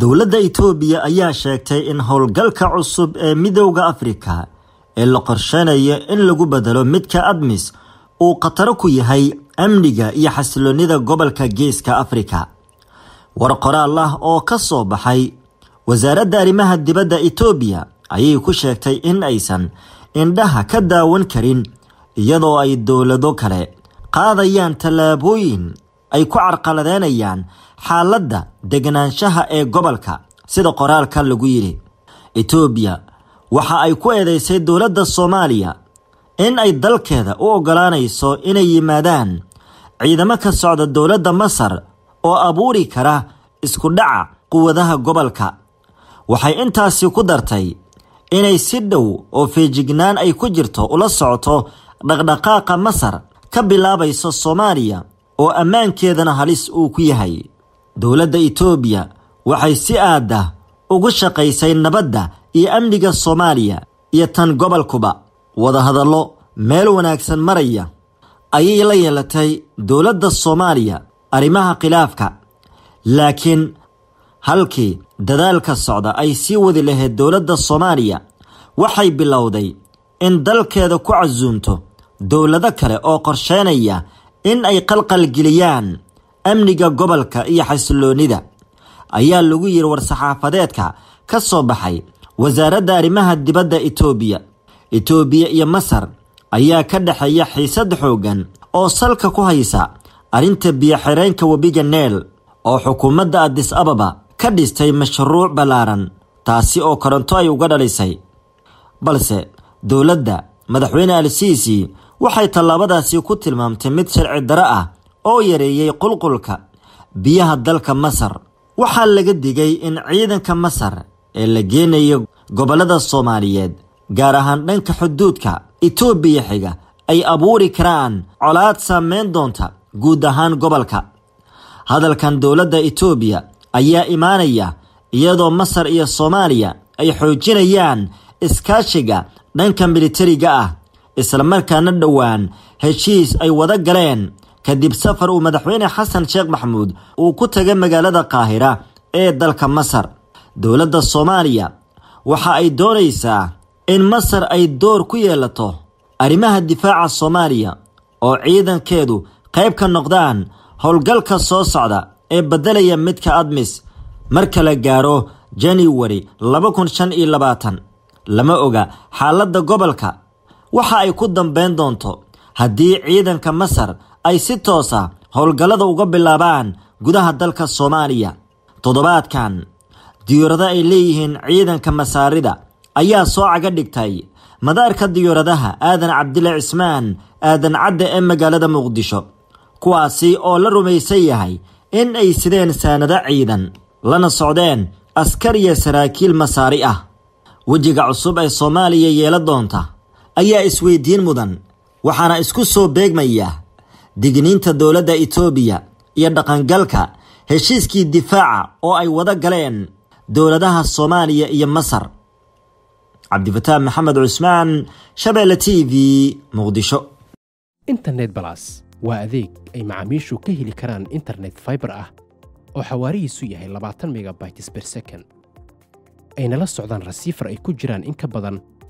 dowladda itoobiya ayaa sheegtay in howlgalka cusub ee midooda afrika ee la qorshanayo in lagu bedelo midka admis uu khataro ku yahay amniga iyo xasiloonida gobolka geeska afrika war qoraal ah oo ka soo baxay wasaaradda arrimaha dibadda etoobiya ayay ku sheegtay in aysan indhaha ka daawan karin iyadoo ay dowlado kale qaadayaan tallaabooyin ay ku carqaladeynayaan xaaladda deganaanshaha ee gobolka sida qoraalka lagu yidhi etoobiya waxa ay ku eedeysay dowladda soomaaliya in ay dalkeeda u ogolaanayso inay yimaadaan ciidamo ka socda dowladda masar oo abuuri kara isku dhaca quwadaha gobolka waxay intaasi ku dartay inay si dhow oo feejignaan ay ku jirto ula socoto dhaqdhaqaaqa masar ka bilaabayso soomaaliya oo ammaankeedana halis uu ku yahay dowladda etoobiya waxay si aaddah ugu shaqaysay nabadda iyo amniga soomaaliya iyo tan gobolkuba wadahadallo meel wanaagsan maraya ayay la yeelatay dowladda soomaaliya arrimaha khilaafka laakiin halkii dadaalka socda ay sii wadi lahayd dowladda soomaaliya waxay bilowday in dalkeeda ku casuunto dowlado kale oo qorsheynaya in ay qalqal geliyaan amniga gobolka iyo xasiloonida ayaa lagu yiri war-saxaafadeedka ka soo baxay wasaaradda arrimaha dibadda itoobiya itoobiya iyo masar ayaa ka dhexeeya xiisad xooggan oo salka ku haysa arrinta biyo-xireenka webiga neel oo xukuumadda adis ababa ka dhistay mashruuc ballaaran taasi oo koronto ay uga dhalisay balse dowladda madaxweyne al-siisi waxay tallaabadaasi ku tilmaamtay mid sharci daro ah oo yareeyey qulqulka biyaha dalka masar waxaa laga digay in ciidanka masar ee la geenayo gobollada soomaaliyeed gaar ahaan dhanka xuduudka itoobiya xiga ay abuuri karaan colaad saameyn doonta guud ahaan gobolka hadalkan dowladda itoobiya ayaa imaanaya iyadoo masar iyo soomaaliya ay xoojinayaan iskaashiga dhanka militariga ah islamarkaana dhowaan heshiis ay wada galeen kadib safar uu madaxweyne xasan sheekh maxamuud uu ku tegay magaalada qaahira ee dalka masar dowladda soomaaliya waxa ay doonaysaa in masar ay door ku yeelato arrimaha difaaca soomaaliya oo ciidankeedu qayb ka noqdaan howlgalka soo socda ee beddelaya midka admis marka la gaaro januwari laba kun shan iyo labaatan lama oga xaaladda gobolka waxa ay ku dambeyn doonto haddii ciidanka masar ay si toosa ah howlgallada uga bilaabaan gudaha dalka soomaaliya toddobaadkan diyuurado ay leeyihiin ciidanka masaarida ayaa soo caga dhigtay madaarka diyauradaha aadan cabdile cismaan aadan cadde ee magaalada muqdisho kuwaasi oo la rumaysan yahay in ay sideen saanado ciidan lana socdeen askariya saraakiil masaari ah wejiga cusub ee soomaaliya yeela doonta ayaa isweydiin mudan waxaana isku soo beegmaya digniinta dowladda itoobiya iyo dhaqangalka heshiiskii difaaca oo ay wada galeen dowladaha soomaaliya iyo masar cabdifataax maxamed cusmaan shabeelle t v muqdisho internet balas waa adeeg ay macaamiishu ka heli karaan internet fiber ah oo xawaarihiisu yahay labaatan megabytes per second ayna la socdaan rasiifar ay ku jiraan in ka badan